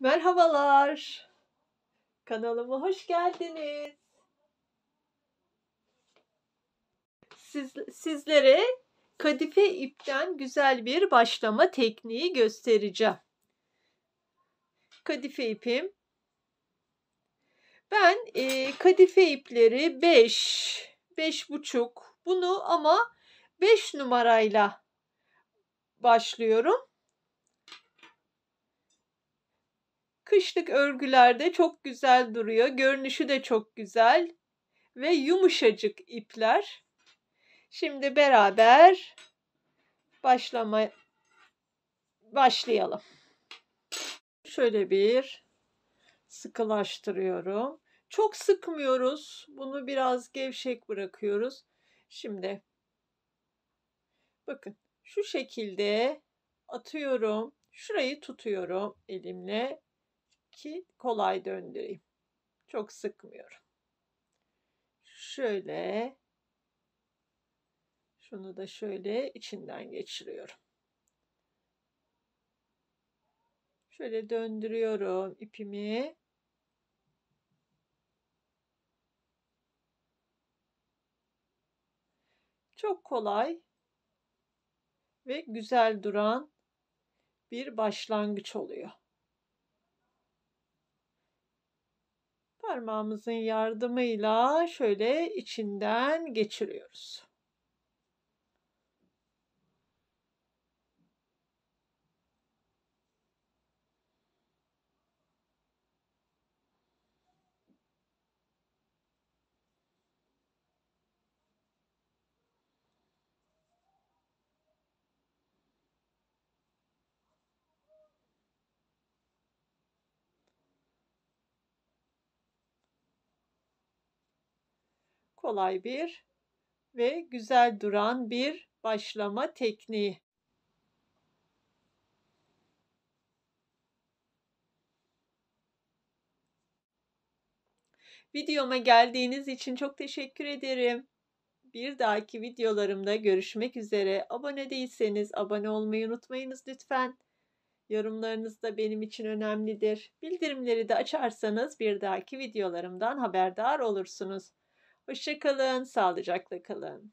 Merhabalar. Kanalıma hoş geldiniz. Siz, sizlere kadife ipten güzel bir başlama tekniği göstereceğim. Kadife ipim. Ben e, kadife ipleri 5, 5,5 bunu ama 5 numarayla başlıyorum. kışlık örgülerde çok güzel duruyor. Görünüşü de çok güzel ve yumuşacık ipler. Şimdi beraber başlama başlayalım. Şöyle bir sıkılaştırıyorum. Çok sıkmıyoruz. Bunu biraz gevşek bırakıyoruz. Şimdi bakın şu şekilde atıyorum. Şurayı tutuyorum elimle ki kolay döndüreyim. Çok sıkmıyorum. Şöyle şunu da şöyle içinden geçiriyorum. Şöyle döndürüyorum ipimi. Çok kolay ve güzel duran bir başlangıç oluyor. parmağımızın yardımıyla şöyle içinden geçiriyoruz. kolay bir ve güzel duran bir başlama tekniği. Videoma geldiğiniz için çok teşekkür ederim. Bir dahaki videolarımda görüşmek üzere. Abone değilseniz abone olmayı unutmayınız lütfen. Yorumlarınız da benim için önemlidir. Bildirimleri de açarsanız bir dahaki videolarımdan haberdar olursunuz. Hoşçakalın, sağlıcakla kalın.